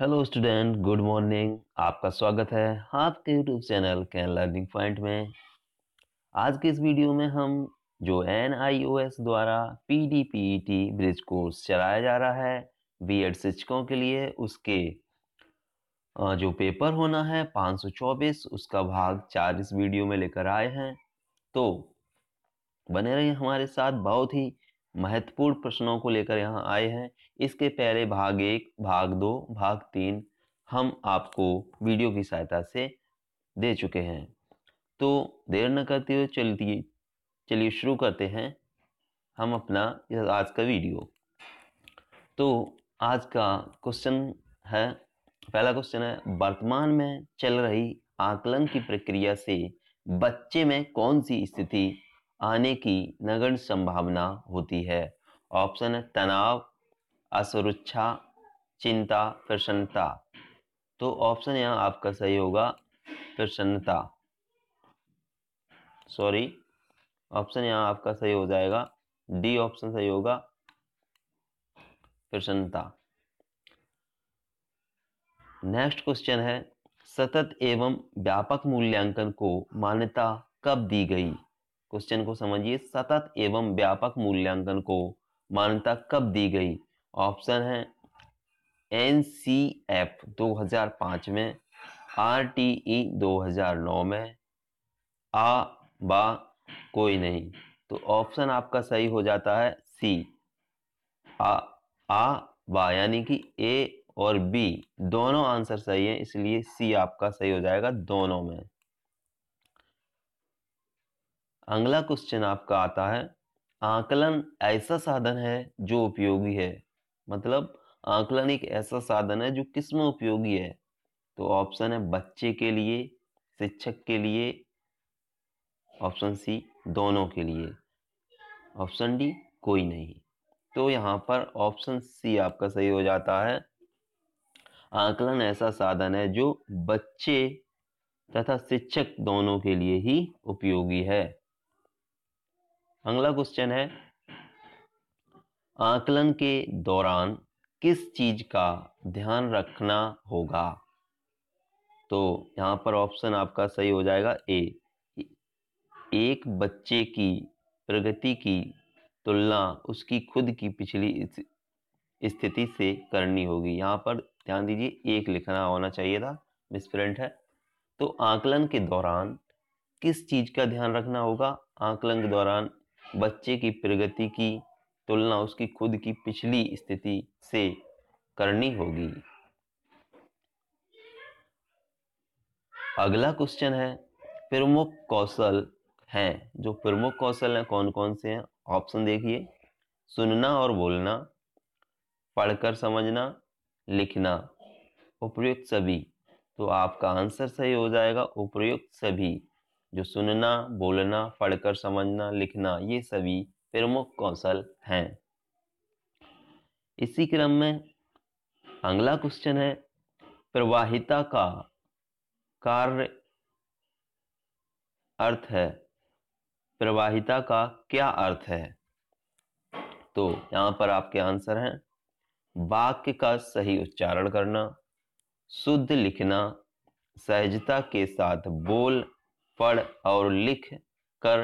hello student good morning आपका स्वागत है आपके YouTube channel can learning point में आज के इस वीडियो में हम जो एन द्वारा P D P E T bridge course चलाया जा रहा है बी एड शिक्षकों के लिए उसके जो पेपर होना है 524 उसका भाग चार इस वीडियो में लेकर आए हैं तो बने रहिए हमारे साथ बहुत ही महत्वपूर्ण प्रश्नों को लेकर यहाँ आए हैं इसके पहले भाग एक भाग दो भाग तीन हम आपको वीडियो की सहायता से दे चुके हैं तो देर न करते हुए चलिए चलिए शुरू करते हैं हम अपना आज का वीडियो तो आज का क्वेश्चन है पहला क्वेश्चन है वर्तमान में चल रही आकलन की प्रक्रिया से बच्चे में कौन सी स्थिति आने की नगण संभावना होती है ऑप्शन है तनाव असुरक्षा चिंता प्रसन्नता तो ऑप्शन यहाँ आपका सही होगा प्रसन्नता सॉरी ऑप्शन यहाँ आपका सही हो जाएगा डी ऑप्शन सही होगा प्रसन्नता नेक्स्ट क्वेश्चन है सतत एवं व्यापक मूल्यांकन को मान्यता कब दी गई क्वेश्चन को समझिए सतत एवं व्यापक मूल्यांकन को मान्यता कब दी गई ऑप्शन है एन सी एफ दो हजार पाँच में आर टी ई दो हजार नौ में आ बा कोई नहीं तो ऑप्शन आपका सही हो जाता है सी आ आ बा यानी कि ए और बी दोनों आंसर सही है इसलिए सी आपका सही हो जाएगा दोनों में अगला क्वेश्चन आपका आता है आकलन ऐसा साधन है जो उपयोगी है मतलब आकलन एक ऐसा साधन है जो किस में उपयोगी है तो ऑप्शन है बच्चे के लिए शिक्षक के लिए ऑप्शन सी दोनों के लिए ऑप्शन डी कोई नहीं तो यहाँ पर ऑप्शन सी आपका सही हो जाता है आकलन ऐसा साधन है जो बच्चे तथा शिक्षक दोनों के लिए ही उपयोगी है अगला क्वेश्चन है आकलन के दौरान किस चीज का ध्यान रखना होगा तो यहाँ पर ऑप्शन आपका सही हो जाएगा ए एक बच्चे की प्रगति की तुलना उसकी खुद की पिछली स्थिति से करनी होगी यहाँ पर ध्यान दीजिए एक लिखना होना चाहिए था मिसप्रिंट है तो आकलन के दौरान किस चीज का ध्यान रखना होगा आकलन के दौरान बच्चे की प्रगति की तुलना उसकी खुद की पिछली स्थिति से करनी होगी अगला क्वेश्चन है प्रमुख कौशल हैं जो प्रमुख कौशल हैं कौन कौन से हैं ऑप्शन देखिए सुनना और बोलना पढ़कर समझना लिखना उपयुक्त सभी तो आपका आंसर सही हो जाएगा उपयुक्त सभी जो सुनना बोलना पढ़कर समझना लिखना ये सभी प्रमुख कौशल हैं इसी क्रम में अगला क्वेश्चन है प्रवाहिता का कार्य अर्थ है प्रवाहिता का क्या अर्थ है तो यहां पर आपके आंसर हैं वाक्य का सही उच्चारण करना शुद्ध लिखना सहजता के साथ बोल पढ़ और लिख कर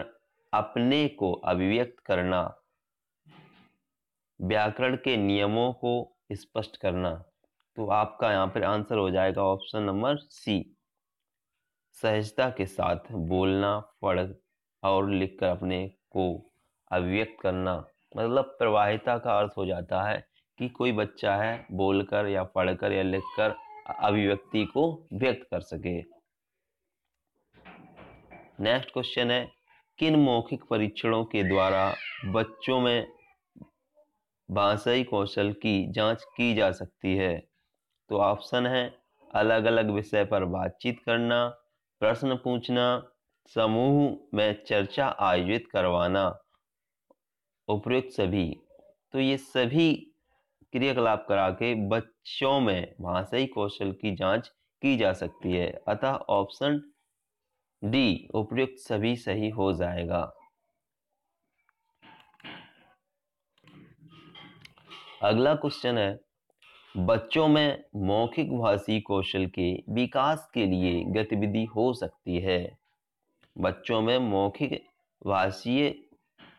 अपने को अभिव्यक्त करना व्याकरण के नियमों को स्पष्ट करना तो आपका यहाँ पर आंसर हो जाएगा ऑप्शन नंबर सी सहजता के साथ बोलना पढ़ और लिखकर अपने को अभिव्यक्त करना मतलब प्रवाहिता का अर्थ हो जाता है कि कोई बच्चा है बोलकर या पढ़कर या लिखकर अभिव्यक्ति को व्यक्त कर सके नेक्स्ट क्वेश्चन है किन मौखिक परीक्षणों के द्वारा बच्चों में भाषाई कौशल की जांच की जा सकती है तो ऑप्शन है अलग अलग विषय पर बातचीत करना प्रश्न पूछना समूह में चर्चा आयोजित करवाना उपयुक्त सभी तो ये सभी क्रियाकलाप करा के बच्चों में भाषाई कौशल की जांच की जा सकती है अतः ऑप्शन डी उपयुक्त सभी सही हो जाएगा अगला क्वेश्चन है बच्चों में मौखिक भाषी कौशल के विकास के लिए गतिविधि हो सकती है बच्चों में मौखिक भाषीय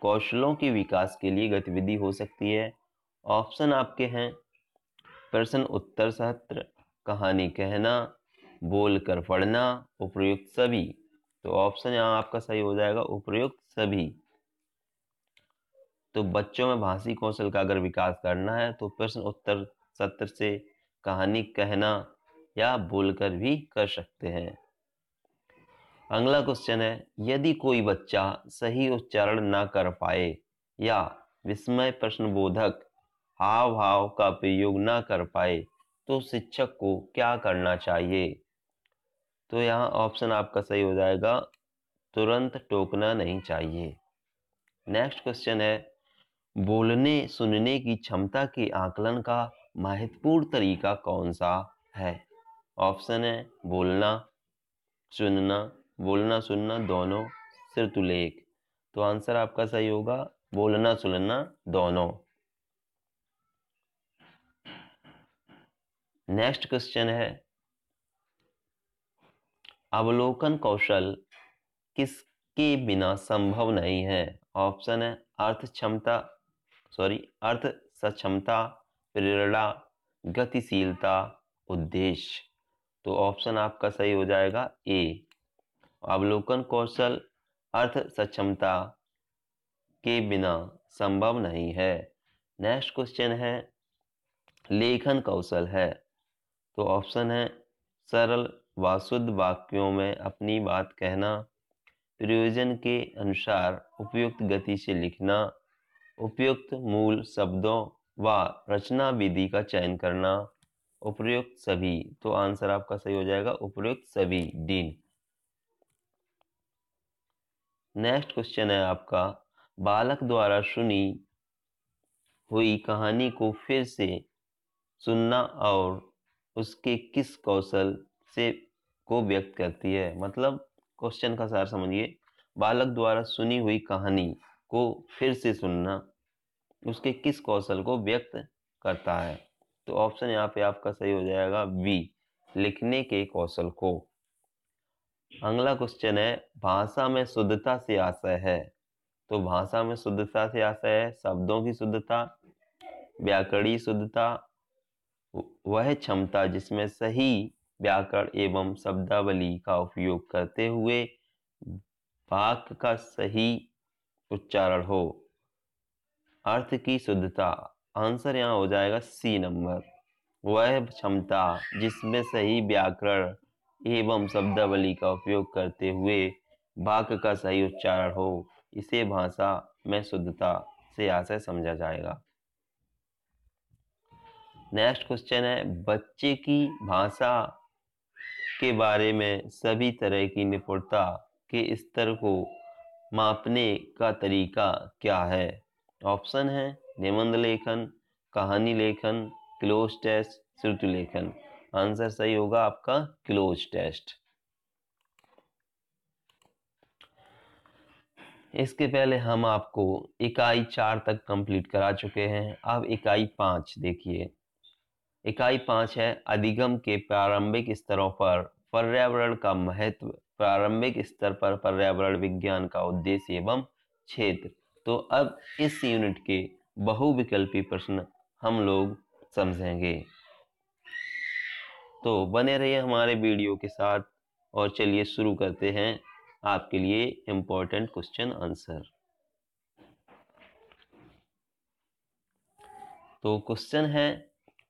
कौशलों के विकास के लिए गतिविधि हो सकती है ऑप्शन आपके हैं प्रश्न उत्तर सत्र कहानी कहना बोलकर पढ़ना उपयुक्त सभी तो ऑप्शन यहाँ आपका सही हो जाएगा उपयुक्त सभी तो बच्चों में भाषी कौशल का अगर विकास करना है तो प्रश्न उत्तर सत्र से कहानी कहना या बोलकर भी कर सकते हैं अगला क्वेश्चन है यदि कोई बच्चा सही उच्चारण ना कर पाए या विस्मय प्रश्न बोधक हाव भाव का प्रयोग ना कर पाए तो शिक्षक को क्या करना चाहिए तो यहाँ ऑप्शन आपका सही हो जाएगा तुरंत टोकना नहीं चाहिए नेक्स्ट क्वेश्चन है बोलने सुनने की क्षमता के आकलन का महत्वपूर्ण तरीका कौन सा है ऑप्शन है बोलना सुनना बोलना सुनना दोनों सिरतुलेख तो आंसर आपका सही होगा बोलना सुनना दोनों नेक्स्ट क्वेश्चन है अवलोकन कौशल किसके बिना संभव नहीं है ऑप्शन है अर्थ क्षमता सॉरी अर्थ सक्षमता प्रेरणा गतिशीलता उद्देश्य तो ऑप्शन आपका सही हो जाएगा ए अवलोकन कौशल अर्थ सक्षमता के बिना संभव नहीं है नेक्स्ट क्वेश्चन है लेखन कौशल है तो ऑप्शन है सरल वासुद वाक्यों में अपनी बात कहना प्रयोजन के अनुसार उपयुक्त गति से लिखना उपयुक्त मूल शब्दों व रचना विधि का चयन करना उपयुक्त सभी तो आंसर आपका सही हो जाएगा उपयुक्त सभी डीन नेक्स्ट क्वेश्चन है आपका बालक द्वारा सुनी हुई कहानी को फिर से सुनना और उसके किस कौशल से को व्यक्त करती है मतलब क्वेश्चन का सार समझिए बालक द्वारा सुनी हुई कहानी को फिर से सुनना उसके किस कौशल को व्यक्त करता है तो ऑप्शन यहाँ पे आपका सही हो जाएगा बी लिखने के कौशल को अगला क्वेश्चन है भाषा में शुद्धता से आशय है तो भाषा में शुद्धता से आशय है शब्दों की शुद्धता व्याकरणी शुद्धता वह क्षमता जिसमें सही व्याकरण एवं शब्दावली का उपयोग करते हुए वाक्य का सही उच्चारण हो अर्थ की शुद्धता आंसर यहाँ हो जाएगा सी नंबर वह क्षमता जिसमें सही व्याकरण एवं शब्दावली का उपयोग करते हुए वाक्य का सही उच्चारण हो इसे भाषा में शुद्धता से आशय समझा जाएगा नेक्स्ट क्वेश्चन है बच्चे की भाषा के बारे में सभी तरह की निपुणता के स्तर को मापने का तरीका क्या है ऑप्शन है निबंध लेखन कहानी लेखन क्लोज टेस्ट श्रुति लेखन आंसर सही होगा आपका क्लोज टेस्ट इसके पहले हम आपको इकाई चार तक कंप्लीट करा चुके हैं अब इकाई पाँच देखिए इकाई पाँच है अधिगम के प्रारंभिक स्तरों पर पर्यावरण का महत्व प्रारंभिक स्तर पर पर्यावरण विज्ञान का उद्देश्य एवं क्षेत्र तो अब इस यूनिट के बहुविकल्पी प्रश्न हम लोग समझेंगे तो बने रहिए हमारे वीडियो के साथ और चलिए शुरू करते हैं आपके लिए इम्पोर्टेंट क्वेश्चन आंसर तो क्वेश्चन है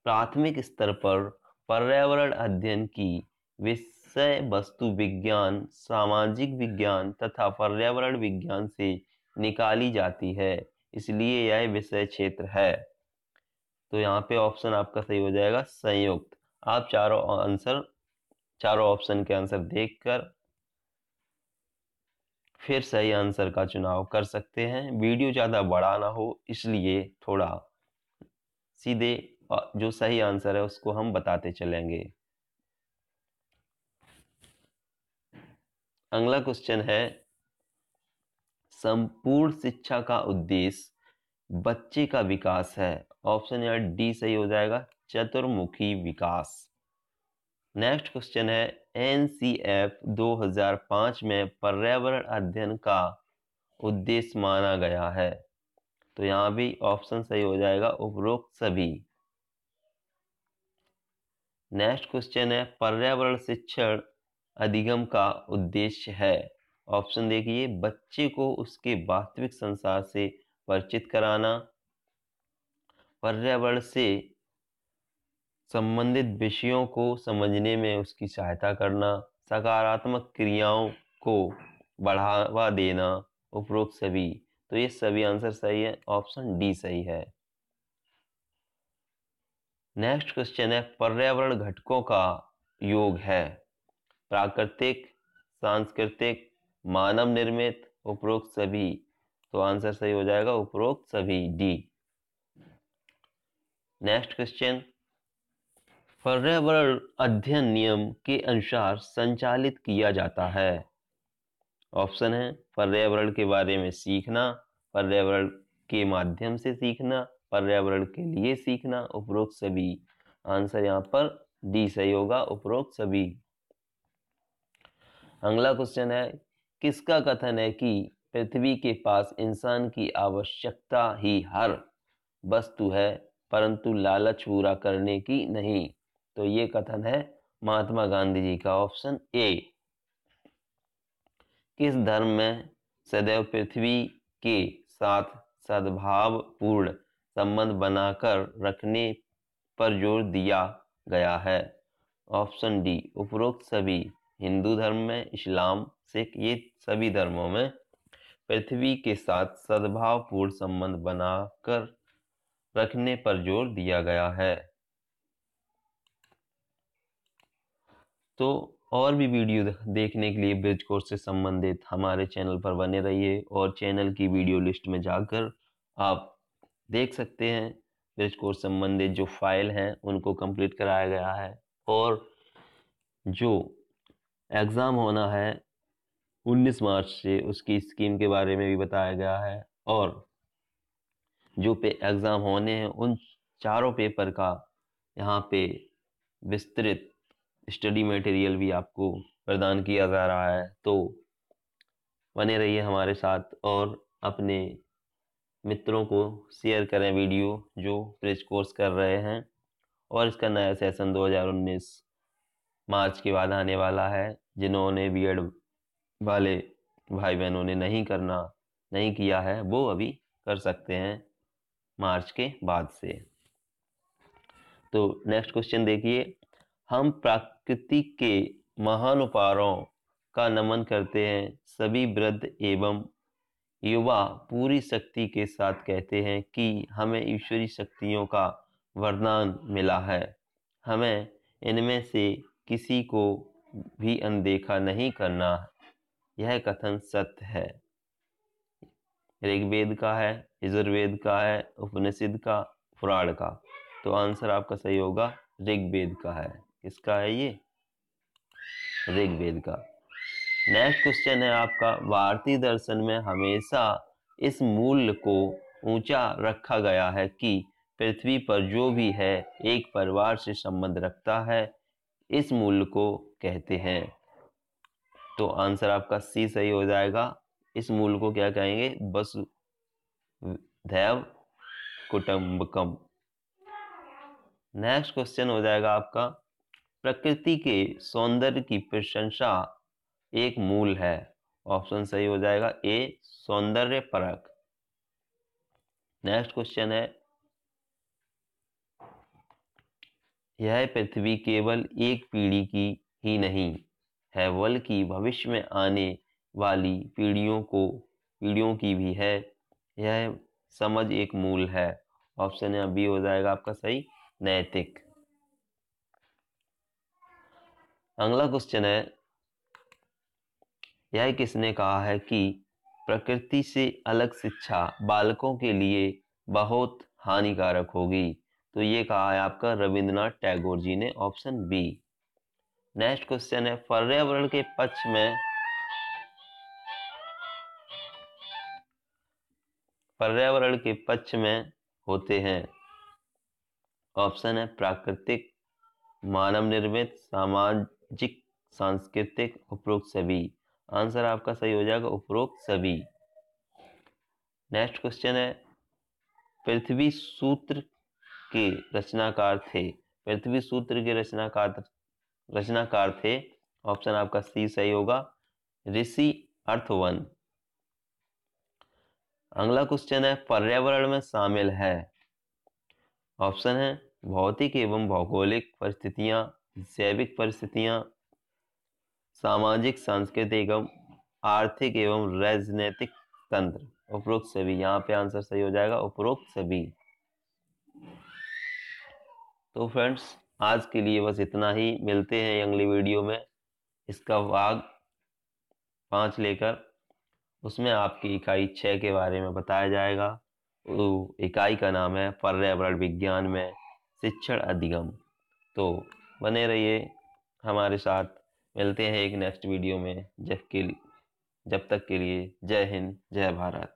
प्राथमिक स्तर पर पर्यावरण अध्ययन की विश्व विषय वस्तु विज्ञान सामाजिक विज्ञान तथा पर्यावरण विज्ञान से निकाली जाती है इसलिए यह विषय क्षेत्र है तो यहाँ पे ऑप्शन आपका सही हो जाएगा संयुक्त आप चारों आंसर चारों ऑप्शन के आंसर देखकर फिर सही आंसर का चुनाव कर सकते हैं वीडियो ज़्यादा बड़ा ना हो इसलिए थोड़ा सीधे जो सही आंसर है उसको हम बताते चलेंगे अगला क्वेश्चन है संपूर्ण शिक्षा का उद्देश्य बच्चे का विकास है ऑप्शन यहाँ डी सही हो जाएगा चतुर्मुखी विकास नेक्स्ट क्वेश्चन है एन सी एफ दो हजार में पर्यावरण अध्ययन का उद्देश्य माना गया है तो यहाँ भी ऑप्शन सही हो जाएगा उपरोक्त सभी नेक्स्ट क्वेश्चन है पर्यावरण शिक्षण अधिगम का उद्देश्य है ऑप्शन देखिए बच्चे को उसके वास्तविक संसार से परिचित कराना पर्यावरण से संबंधित विषयों को समझने में उसकी सहायता करना सकारात्मक क्रियाओं को बढ़ावा देना उपरोक्त सभी तो ये सभी आंसर सही है ऑप्शन डी सही है नेक्स्ट क्वेश्चन है पर्यावरण घटकों का योग है प्राकृतिक सांस्कृतिक मानव निर्मित उपरोक्त सभी तो आंसर सही हो जाएगा उपरोक्त सभी डी नेक्स्ट क्वेश्चन पर्यावरण अध्ययन नियम के अनुसार संचालित किया जाता है ऑप्शन है पर्यावरण के बारे में सीखना पर्यावरण के माध्यम से सीखना पर्यावरण के लिए सीखना उपरोक्त सभी आंसर यहाँ पर डी सही होगा उपरोक्त सभी अगला क्वेश्चन है किसका कथन है कि पृथ्वी के पास इंसान की आवश्यकता ही हर वस्तु है परंतु लालच पूरा करने की नहीं तो ये कथन है महात्मा गांधी जी का ऑप्शन ए किस धर्म में सदैव पृथ्वी के साथ सद्भाव पूर्ण संबंध बनाकर रखने पर जोर दिया गया है ऑप्शन डी उपरोक्त सभी हिंदू धर्म में इस्लाम सिख ये सभी धर्मों में पृथ्वी के साथ सद्भावपूर्ण संबंध बनाकर रखने पर जोर दिया गया है तो और भी वीडियो देखने के लिए ब्रिज कोर्स से संबंधित हमारे चैनल पर बने रहिए और चैनल की वीडियो लिस्ट में जाकर आप देख सकते हैं ब्रिज कोर्स संबंधित जो फाइल हैं उनको कंप्लीट कराया गया है और जो एग्ज़ाम होना है 19 मार्च से उसकी स्कीम के बारे में भी बताया गया है और जो पे एग्ज़ाम होने हैं उन चारों पेपर का यहाँ पे विस्तृत स्टडी मटेरियल भी आपको प्रदान किया जा रहा है तो बने रहिए हमारे साथ और अपने मित्रों को शेयर करें वीडियो जो फ्रेश कोर्स कर रहे हैं और इसका नया सेशन 2019 मार्च के बाद आने वाला है जिन्होंने बी वाले भाई बहनों ने नहीं करना नहीं किया है वो अभी कर सकते हैं मार्च के बाद से तो नेक्स्ट क्वेश्चन देखिए हम प्रकृति के महान उपहारों का नमन करते हैं सभी वृद्ध एवं युवा पूरी शक्ति के साथ कहते हैं कि हमें ईश्वरी शक्तियों का वरदान मिला है हमें इनमें से किसी को भी अनदेखा नहीं करना यह कथन सत्य है ऋग्वेद का है यजुर्वेद का है उपनिषद का पुराण का तो आंसर आपका सही होगा ऋग्वेद का है किसका है ये ऋग्वेद का नेक्स्ट क्वेश्चन है आपका भारतीय दर्शन में हमेशा इस मूल्य को ऊंचा रखा गया है कि पृथ्वी पर जो भी है एक परिवार से संबंध रखता है इस मूल्य को कहते हैं तो आंसर आपका सी सही हो जाएगा इस मूल को क्या कहेंगे बस धैव कुटुंबकम नेक्स्ट क्वेश्चन हो जाएगा आपका प्रकृति के सौंदर्य की प्रशंसा एक मूल है ऑप्शन सही हो जाएगा ए सौंदर्य परक नेक्स्ट क्वेश्चन है यह पृथ्वी केवल एक पीढ़ी की ही नहीं है बल्कि भविष्य में आने वाली पीढ़ियों को पीढ़ियों की भी है यह समझ एक मूल है ऑप्शन यहाँ बी हो जाएगा आपका सही नैतिक अगला क्वेश्चन है यह किसने कहा है कि प्रकृति से अलग शिक्षा बालकों के लिए बहुत हानिकारक होगी तो ये कहा है आपका रविंद्रनाथ टैगोर जी ने ऑप्शन बी नेक्स्ट क्वेश्चन है पर्यावरण के पक्ष में पर्यावरण के पक्ष में होते हैं ऑप्शन है प्राकृतिक मानव निर्मित सामाजिक सांस्कृतिक उपरोक्त सभी आंसर आपका सही हो जाएगा उपरोक्त सभी नेक्स्ट क्वेश्चन है पृथ्वी सूत्र के रचनाकार थे पृथ्वी सूत्र के रचनाकार रचनाकार थे ऑप्शन आपका सी सही होगा ऋषि अर्थवन अगला क्वेश्चन है पर्यावरण में शामिल है ऑप्शन है भौतिक एवं भौगोलिक परिस्थितियां जैविक परिस्थितियां सामाजिक सांस्कृतिक एवं आर्थिक एवं राजनैतिक तंत्र उपरोक्त सभी यहाँ पे आंसर सही हो जाएगा उपरोक्त सभी तो फ्रेंड्स आज के लिए बस इतना ही मिलते हैं अगली वीडियो में इसका भाग पाँच लेकर उसमें आपकी इकाई छः के बारे में बताया जाएगा इकाई का नाम है पर्यावरण विज्ञान में शिक्षण अधिगम तो बने रहिए हमारे साथ मिलते हैं एक नेक्स्ट वीडियो में जब के लिए जब तक के लिए जय हिंद जय भारत